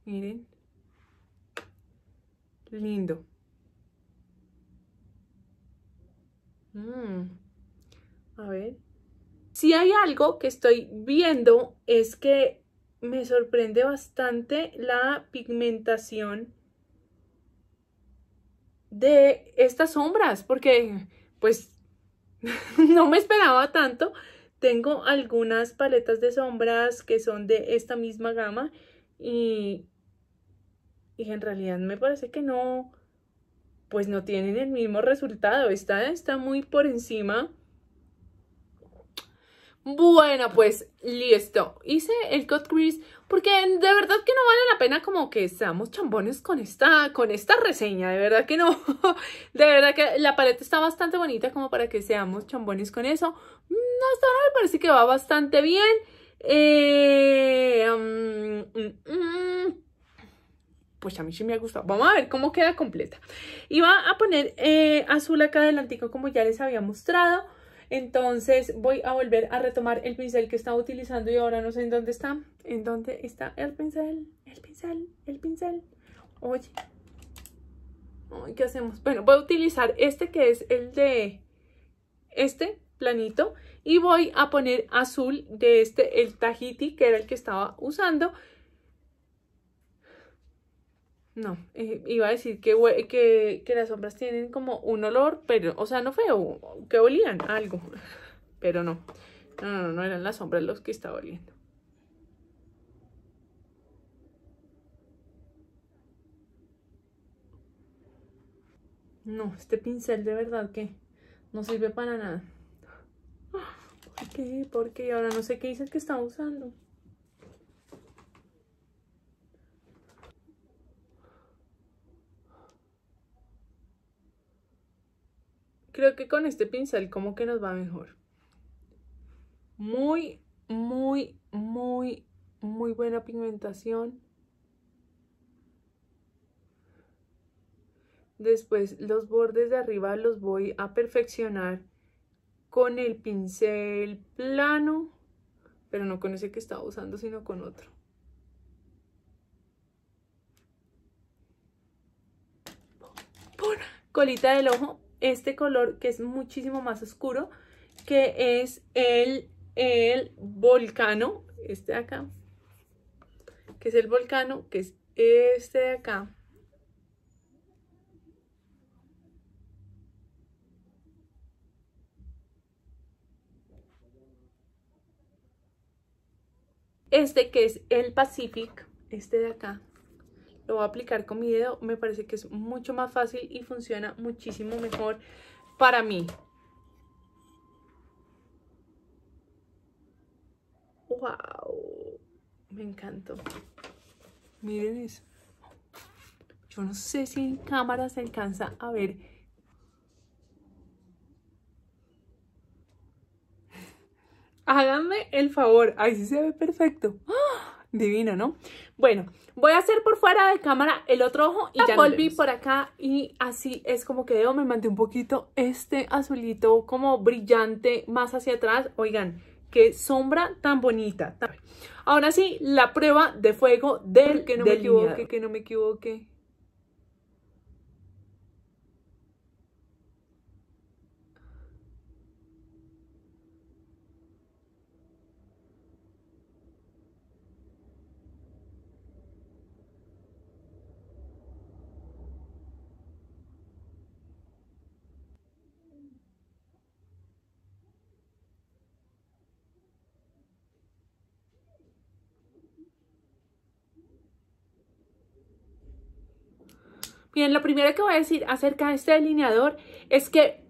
Miren lindo. Mm. A ver. Si hay algo que estoy viendo es que me sorprende bastante la pigmentación de estas sombras, porque pues no me esperaba tanto. Tengo algunas paletas de sombras que son de esta misma gama y y en realidad me parece que no, pues no tienen el mismo resultado. Está, está muy por encima. Bueno, pues listo. Hice el cut crease porque de verdad que no vale la pena como que seamos chambones con esta, con esta reseña. De verdad que no. De verdad que la paleta está bastante bonita como para que seamos chambones con eso. Hasta ahora me parece que va bastante bien. Eh, mm, mm, mm pues a mí sí me ha gustado. Vamos a ver cómo queda completa. Y va a poner eh, azul acá adelantico como ya les había mostrado. Entonces voy a volver a retomar el pincel que estaba utilizando y ahora no sé en dónde está. ¿En dónde está el pincel? El pincel, el pincel. Oye. ¿Qué hacemos? Bueno, voy a utilizar este que es el de este planito y voy a poner azul de este, el Tahiti, que era el que estaba usando. No, eh, iba a decir que, que, las sombras tienen como un olor, pero, o sea, no feo, que olían algo, pero no. No, no, no eran las sombras los que estaba oliendo. No, este pincel de verdad que no sirve para nada. ¿Por qué? Porque ahora no sé qué dice que estaba usando. Creo que con este pincel como que nos va mejor. Muy, muy, muy, muy buena pigmentación. Después los bordes de arriba los voy a perfeccionar con el pincel plano, pero no con ese que estaba usando, sino con otro. Colita del ojo, este color que es muchísimo más oscuro, que es el, el volcano, este de acá, que es el volcano, que es este de acá. Este que es el Pacific, este de acá, lo voy a aplicar con mi dedo, me parece que es mucho más fácil y funciona muchísimo mejor para mí. ¡Wow! Me encantó. Miren eso. Yo no sé si en cámara se alcanza a ver. Háganme el favor. Ahí sí se ve perfecto. ¡Ah! Divino, ¿no? Bueno, voy a hacer por fuera de cámara el otro ojo y ya volví por acá y así es como quedó. Me manté un poquito este azulito como brillante más hacia atrás. Oigan, qué sombra tan bonita. Ahora sí, la prueba de fuego del que no me equivoque, que no me equivoque. Bien, lo primero que voy a decir acerca de este delineador es que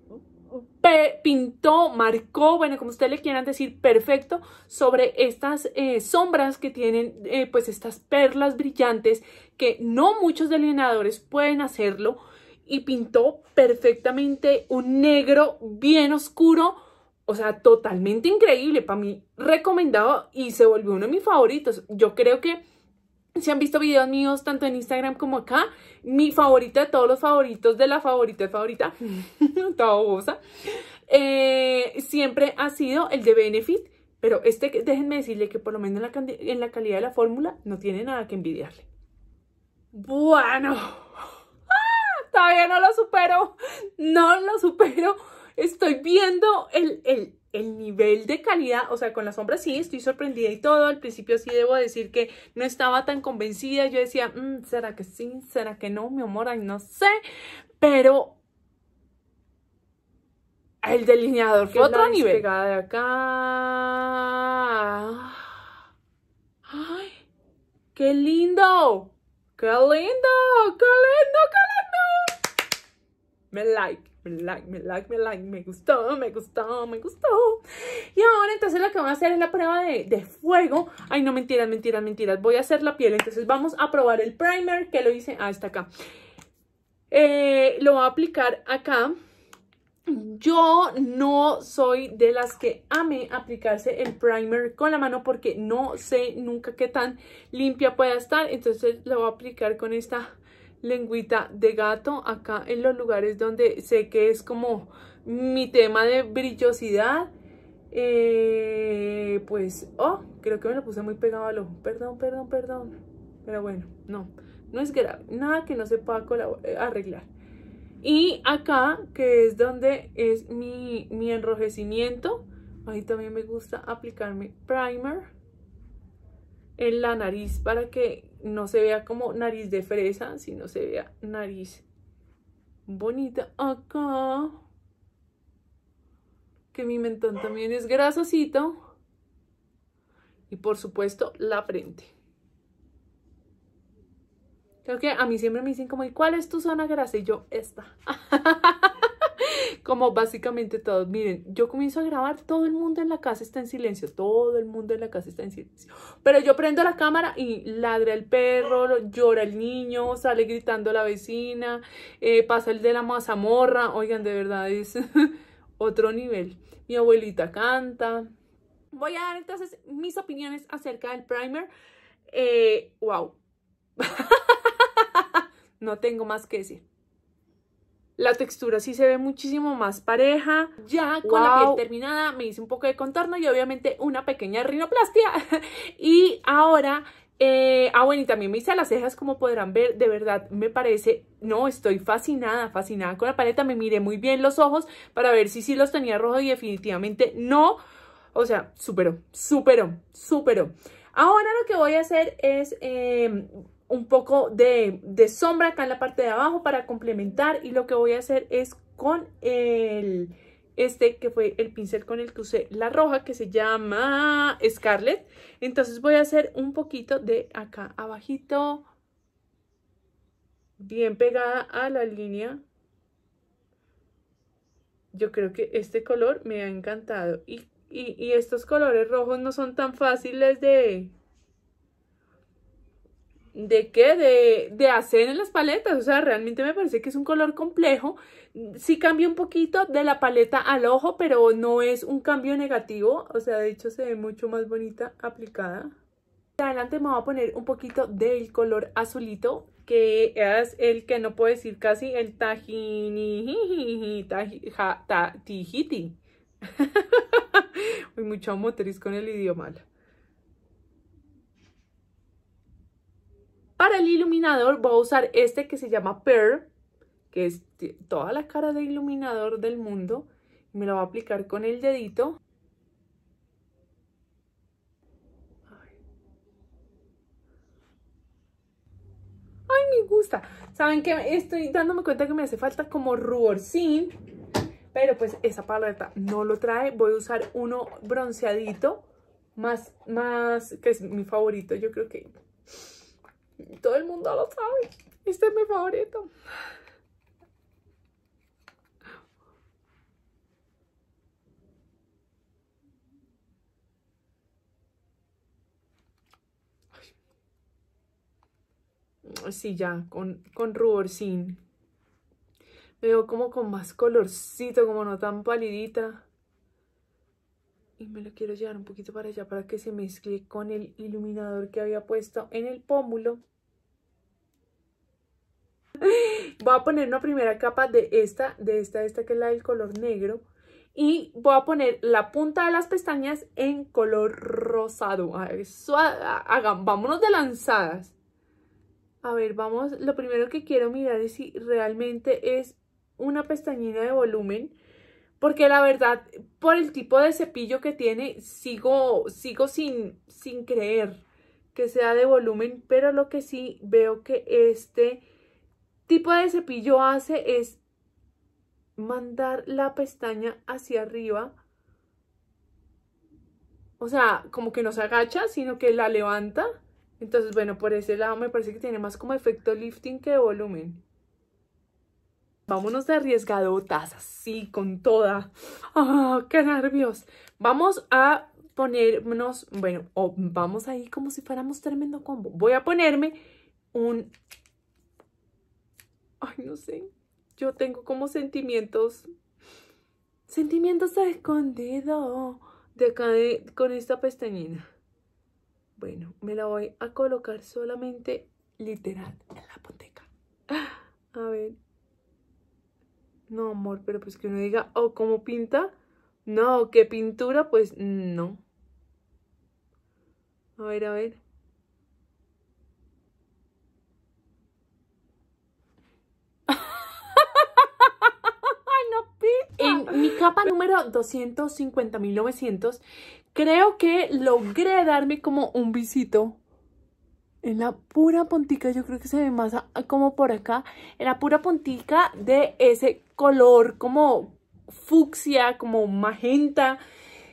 pintó, marcó, bueno, como ustedes le quieran decir, perfecto sobre estas eh, sombras que tienen, eh, pues estas perlas brillantes que no muchos delineadores pueden hacerlo y pintó perfectamente un negro bien oscuro, o sea, totalmente increíble, para mí recomendado y se volvió uno de mis favoritos. Yo creo que si han visto videos míos tanto en Instagram como acá, mi favorita de todos los favoritos de la favorita favorita, toda bobosa, eh, siempre ha sido el de Benefit. Pero este, déjenme decirle que por lo menos en la, calidad de la fórmula no tiene nada que envidiarle. Bueno, ¡Ah! todavía no lo supero, no lo supero. Estoy viendo el, el, el nivel de calidad, o sea, con las sombras sí, estoy sorprendida y todo. Al principio sí debo decir que no estaba tan convencida. Yo decía, mm, ¿será que sí? ¿Será que no? Mi amor, ay, no sé. Pero el delineador fue otro nivel. Pegada de acá. ¡Ay! ¡Qué lindo! ¡Qué lindo! ¡Qué lindo! ¡Qué lindo! Me like me like, me like, me like, me gustó, me gustó, me gustó. Y ahora entonces lo que voy a hacer es la prueba de, fuego. Ay, no, mentiras, mentiras, mentiras. Voy a hacer la piel. Entonces vamos a probar el primer que lo hice hasta ah, acá. Eh, lo voy a aplicar acá. Yo no soy de las que ame aplicarse el primer con la mano porque no sé nunca qué tan limpia pueda estar. Entonces lo voy a aplicar con esta lengüita de gato acá en los lugares donde sé que es como mi tema de brillosidad. Eh, pues, oh, creo que me lo puse muy pegado al ojo. Perdón, perdón, perdón. Pero bueno, no, no es grave. Nada que no se pueda eh, arreglar. Y acá, que es donde es mi, mi enrojecimiento, ahí también me gusta aplicarme primer en la nariz para que no se vea como nariz de fresa, sino se vea nariz bonita acá. Que mi mentón también es grasosito. Y por supuesto, la frente. Creo que a mí siempre me dicen como, ¿y cuál es tu zona grasa? Y yo, esta. como básicamente todos, miren, yo comienzo a grabar, todo el mundo en la casa está en silencio, todo el mundo en la casa está en silencio, pero yo prendo la cámara y ladra el perro, llora el niño, sale gritando la vecina, eh, pasa el de la mazamorra, oigan, de verdad es otro nivel. Mi abuelita canta. Voy a dar entonces mis opiniones acerca del primer. Eh, wow. no tengo más que decir. La textura sí se ve muchísimo más pareja. Ya con la piel terminada me hice un poco de contorno y obviamente una pequeña rinoplastia. y ahora eh, ah, bueno, y también me hice las cejas, como podrán ver, de verdad me parece, no, estoy fascinada, fascinada con la paleta, me miré muy bien los ojos para ver si sí los tenía rojos y definitivamente no, o sea, súper, súper, súper. Ahora lo que voy a hacer es eh, un poco de, sombra acá en la parte de abajo para complementar y lo que voy a hacer es con el este que fue el pincel con el que usé la roja que se llama Scarlet entonces voy a hacer un poquito de acá abajito bien pegada a la línea yo creo que este color me ha encantado y estos colores rojos no son tan fáciles de, ¿De qué? De, de hacer en las paletas. O sea, realmente me parece que es un color complejo. Sí cambia un poquito de la paleta al ojo, pero no es un cambio negativo. O sea, de hecho se ve mucho más bonita aplicada. Adelante me voy a poner un poquito del color azulito, que es el que no puedo decir casi, el tajini, tajiti Hay mucha motriz con el idioma. Para el iluminador voy a usar este que se llama Pearl, que es toda la cara de iluminador del mundo. Me lo voy a aplicar con el dedito. Ay, me gusta. Saben que estoy dándome cuenta que me hace falta como ruborcín. Pero pues esa paleta no lo trae. Voy a usar uno bronceadito. Más, más, que es mi favorito. Yo creo que todo el mundo lo sabe. Este es mi favorito. Sí, ya, con, con Me Veo como con más colorcito, como no tan palidita y me lo quiero llevar un poquito para allá para que se mezcle con el iluminador que había puesto en el pómulo. Voy a poner una primera capa de esta, de esta, de esta que es la del color negro. Y voy a poner la punta de las pestañas en color rosado. hagan, vámonos de lanzadas. A ver, vamos, lo primero que quiero mirar es si realmente es una pestañina de volumen porque la verdad, por el tipo de cepillo que tiene, sigo, sigo sin, sin creer que sea de volumen, pero lo que sí veo que este tipo de cepillo hace es mandar la pestaña hacia arriba. O sea, como que no se agacha, sino que la levanta. Entonces, bueno, por ese lado me parece que tiene más como efecto lifting que de volumen. Vámonos de arriesgadotas, así, con toda. ¡Ah, qué nervios! Vamos a ponernos, bueno, vamos ahí como si fuéramos tremendo combo. Voy a ponerme un... Ay, no sé, yo tengo como sentimientos, sentimientos de escondido de acá con esta pestañina. Bueno, me la voy a colocar solamente literal en la ponteca. A ver. No, amor, pero pues que uno diga, oh, ¿cómo pinta? No, ¿qué pintura? Pues no. A ver, a ver. En mi capa número 250.900, creo que logré darme como un visito. En la pura puntica, yo creo que se ve más como por acá. En la pura puntica de ese color como fucsia, como magenta.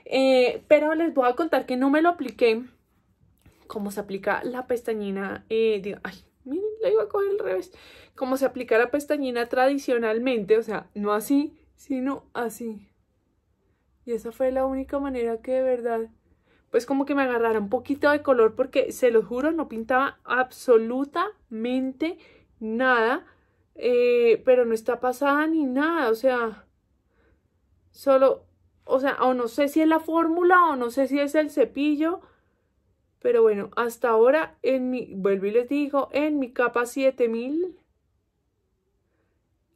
Eh, pero les voy a contar que no me lo apliqué como se aplica la pestañina, eh, ay, miren, la iba a coger al revés, como se aplica la pestañina tradicionalmente, o sea, no así, sino así. Y esa fue la única manera que de verdad, pues como que me agarrara un poquito de color porque, se lo juro, no pintaba absolutamente nada. Eh, pero no está pasada ni nada, o sea, solo, o sea, o no sé si es la fórmula o no sé si es el cepillo, pero bueno, hasta ahora, en mi, vuelvo y les digo, en mi capa 7000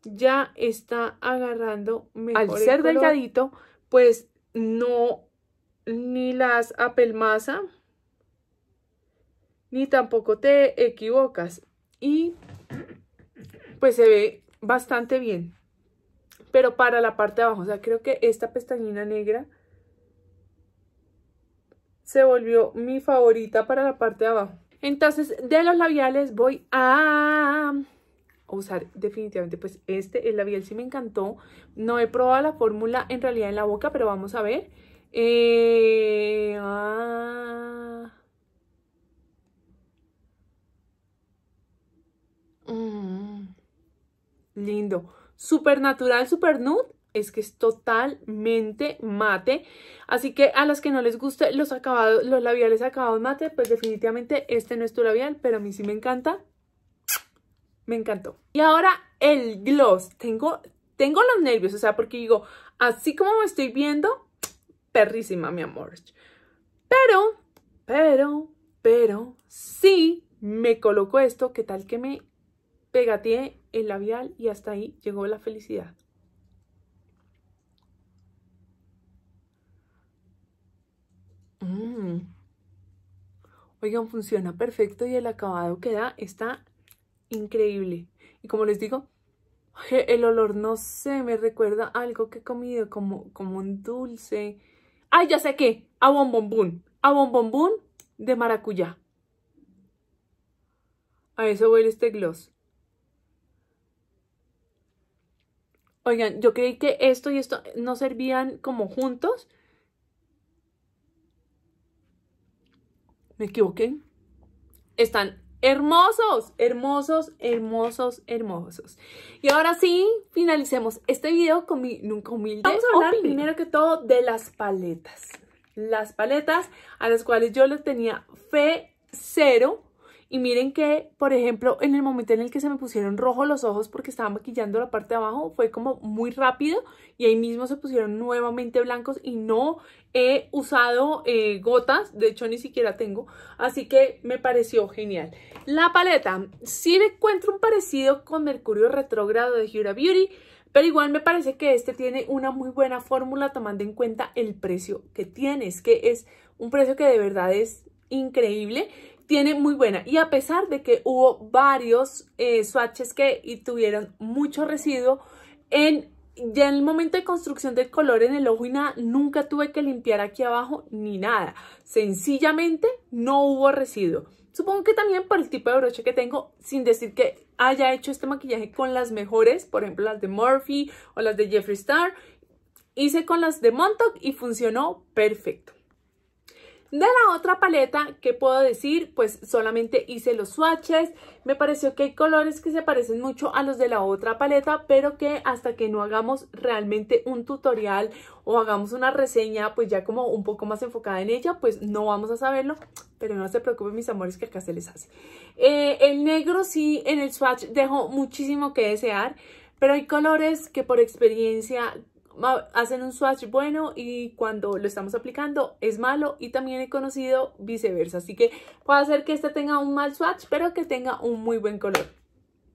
ya está agarrando mejor Al ser delgadito, pues no, ni las apelmaza, ni tampoco te equivocas. Y pues se ve bastante bien. Pero para la parte de abajo, o sea, creo que esta pestañina negra se volvió mi favorita para la parte de abajo. Entonces, de los labiales voy a usar definitivamente pues este, el labial sí me encantó. No he probado la fórmula en realidad en la boca, pero vamos a ver. Eh, ah. mm lindo. natural, super nude, es que es totalmente mate. Así que a las que no les guste los acabados, los labiales acabados mate, pues definitivamente este no es tu labial, pero a mí sí me encanta. Me encantó. Y ahora el gloss. Tengo, tengo los nervios, o sea, porque digo, así como me estoy viendo, perrísima, mi amor. Pero, pero, pero, sí me coloco esto, ¿qué tal que me Pegate el labial y hasta ahí llegó la felicidad. Mm. Oigan, funciona perfecto y el acabado que da está increíble. Y como les digo, el olor, no sé, me recuerda a algo que he comido, como, como un dulce. ¡Ay, ya sé qué! A bombombón, A de maracuyá. A eso huele este gloss. Oigan, yo creí que esto y esto no servían como juntos. Me equivoqué. Están hermosos, hermosos, hermosos, hermosos. Y ahora sí, finalicemos este video con mi nunca humilde Vamos a hablar primero que todo de las paletas. Las paletas a las cuales yo le tenía fe cero y miren que, por ejemplo, en el momento en el que se me pusieron rojos los ojos porque estaba maquillando la parte de abajo, fue como muy rápido y ahí mismo se pusieron nuevamente blancos y no he usado eh, gotas, de hecho ni siquiera tengo, así que me pareció genial. La paleta, sí me encuentro un parecido con Mercurio Retrógrado de Hura Beauty, pero igual me parece que este tiene una muy buena fórmula tomando en cuenta el precio que tiene, es que es un precio que de verdad es increíble tiene muy buena. Y a pesar de que hubo varios eh, swatches que tuvieron mucho residuo, en, ya en el momento de construcción del color en el ojo y nada, nunca tuve que limpiar aquí abajo ni nada. Sencillamente no hubo residuo. Supongo que también por el tipo de broche que tengo, sin decir que haya hecho este maquillaje con las mejores, por ejemplo las de Murphy o las de Jeffree Star, hice con las de Montauk y funcionó perfecto. De la otra paleta, ¿qué puedo decir? Pues solamente hice los swatches. Me pareció que hay colores que se parecen mucho a los de la otra paleta, pero que hasta que no hagamos realmente un tutorial o hagamos una reseña, pues ya como un poco más enfocada en ella, pues no vamos a saberlo. Pero no se preocupen, mis amores, que acá se les hace. Eh, el negro sí, en el swatch dejó muchísimo que desear, pero hay colores que por experiencia hacen un swatch bueno y cuando lo estamos aplicando es malo y también he conocido viceversa. Así que puede hacer que este tenga un mal swatch, pero que tenga un muy buen color.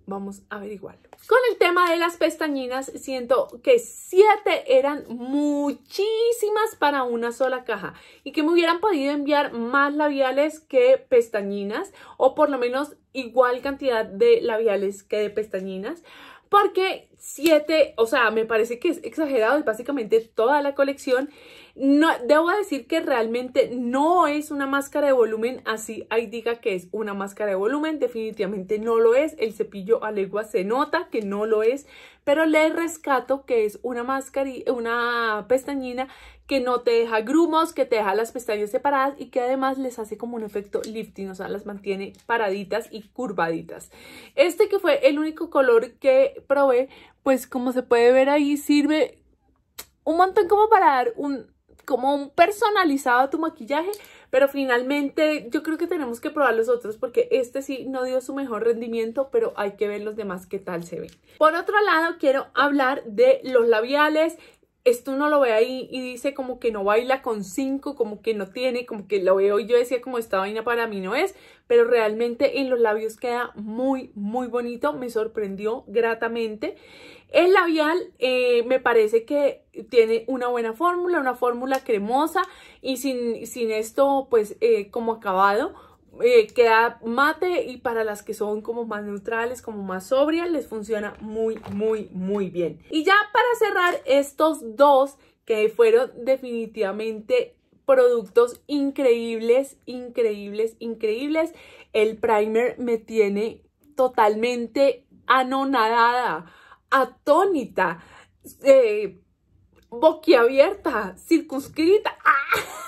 Vamos a averiguarlo. Con el tema de las pestañinas, siento que 7 eran muchísimas para una sola caja y que me hubieran podido enviar más labiales que pestañinas o por lo menos igual cantidad de labiales que de pestañinas porque siete, o sea, me parece que es exagerado, es básicamente toda la colección debo decir que realmente no es una máscara de volumen, así ahí diga que es una máscara de volumen, definitivamente no lo es, el cepillo a legua se nota que no lo es, pero le rescato que es una máscara, una pestañina que no te deja grumos, que te deja las pestañas separadas y que además les hace como un efecto lifting, o sea, las mantiene paraditas y curvaditas. Este que fue el único color que probé, pues como se puede ver ahí, sirve un montón como para dar un como un personalizado tu maquillaje, pero finalmente yo creo que tenemos que probar los otros porque este sí no dio su mejor rendimiento, pero hay que ver los demás qué tal se ven. Por otro lado, quiero hablar de los labiales esto uno lo ve ahí y dice como que no baila con cinco, como que no tiene, como que lo veo y yo decía como esta vaina para mí no es, pero realmente en los labios queda muy, muy bonito, me sorprendió gratamente. El labial eh, me parece que tiene una buena fórmula, una fórmula cremosa y sin, esto pues eh, como acabado eh, queda mate y para las que son como más neutrales, como más sobrias, les funciona muy, muy, muy bien. Y ya para cerrar estos dos que fueron definitivamente productos increíbles, increíbles, increíbles. El primer me tiene totalmente anonadada, atónita, eh, boquiabierta, circunscrita. ¡Ah!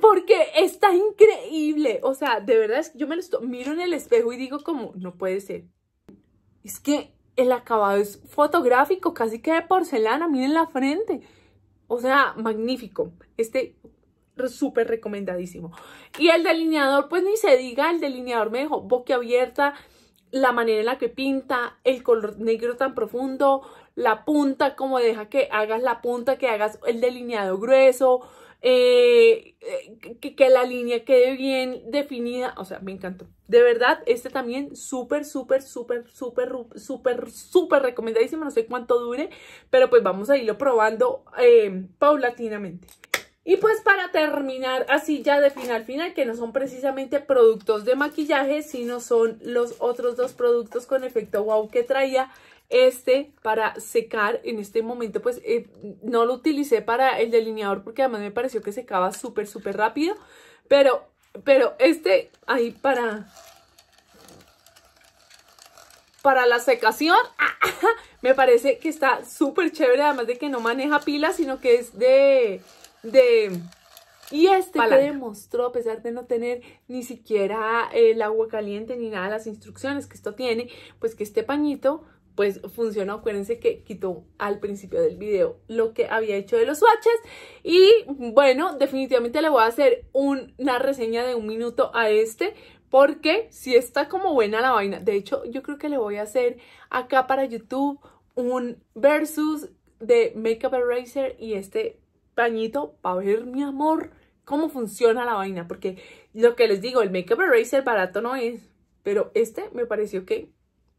Porque está increíble. O sea, de verdad, es, yo me lo miro en el espejo y digo como, no puede ser. Es que el acabado es fotográfico, casi que de porcelana, miren la frente. O sea, magnífico. Este súper recomendadísimo. Y el delineador, pues ni se diga, el delineador me dejó boquiabierta, la manera en la que pinta, el color negro tan profundo, la punta, como deja que hagas la punta, que hagas el delineado grueso, eh, eh, que, la línea quede bien definida. O sea, me encantó. De verdad, este también súper, súper, súper, súper, súper, súper recomendadísimo. No sé cuánto dure, pero pues vamos a irlo probando eh, paulatinamente. Y pues para terminar, así ya de final final, que no son precisamente productos de maquillaje, sino son los otros dos productos con efecto wow que traía, este para secar en este momento pues eh, no lo utilicé para el delineador porque además me pareció que secaba súper súper rápido pero pero este ahí para para la secación me parece que está súper chévere además de que no maneja pilas sino que es de de y este demostró, a pesar de no tener ni siquiera el agua caliente ni nada, las instrucciones que esto tiene, pues que este pañito pues funcionó. Acuérdense que quitó al principio del video lo que había hecho de los swatches. Y bueno, definitivamente le voy a hacer una reseña de un minuto a este porque si está como buena la vaina. De hecho, yo creo que le voy a hacer acá para YouTube un versus de Makeup Eraser y este pañito para ver, mi amor, cómo funciona la vaina. Porque lo que les digo, el Makeup Eraser barato no es, pero este me pareció que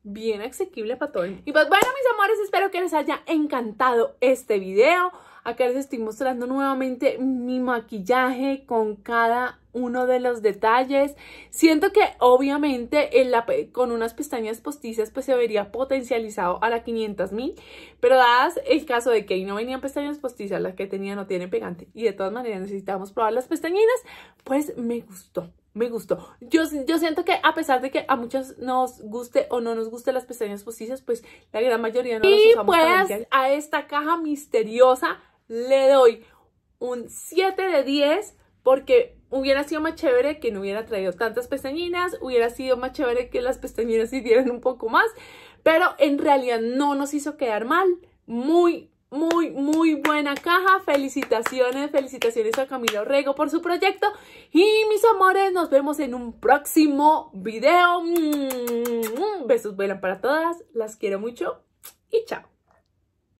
bien asequible para todo. Y pues bueno, mis amores, espero que les haya encantado este video. Acá les estoy mostrando nuevamente mi maquillaje con cada uno de los detalles. Siento que obviamente en la, con unas pestañas postizas pues se vería potencializado a la 500 mil, pero dadas el caso de que ahí no venían pestañas postizas, las que tenía no tienen pegante y de todas maneras necesitamos probar las pestañinas, pues me gustó me gustó. Yo, yo siento que a pesar de que a muchos nos guste o no nos guste las pestañas postizas, pues la gran mayoría no las usamos. Y pues a esta caja misteriosa le doy un 7 de 10 porque hubiera sido más chévere que no hubiera traído tantas pestañinas, hubiera sido más chévere que las pestañinas si un poco más, pero en realidad no nos hizo quedar mal. Muy muy, muy buena caja. Felicitaciones, felicitaciones a Camilo Rego por su proyecto. Y mis amores, nos vemos en un próximo video. Mm, mm, mm. Besos vuelan para todas, las quiero mucho y chao.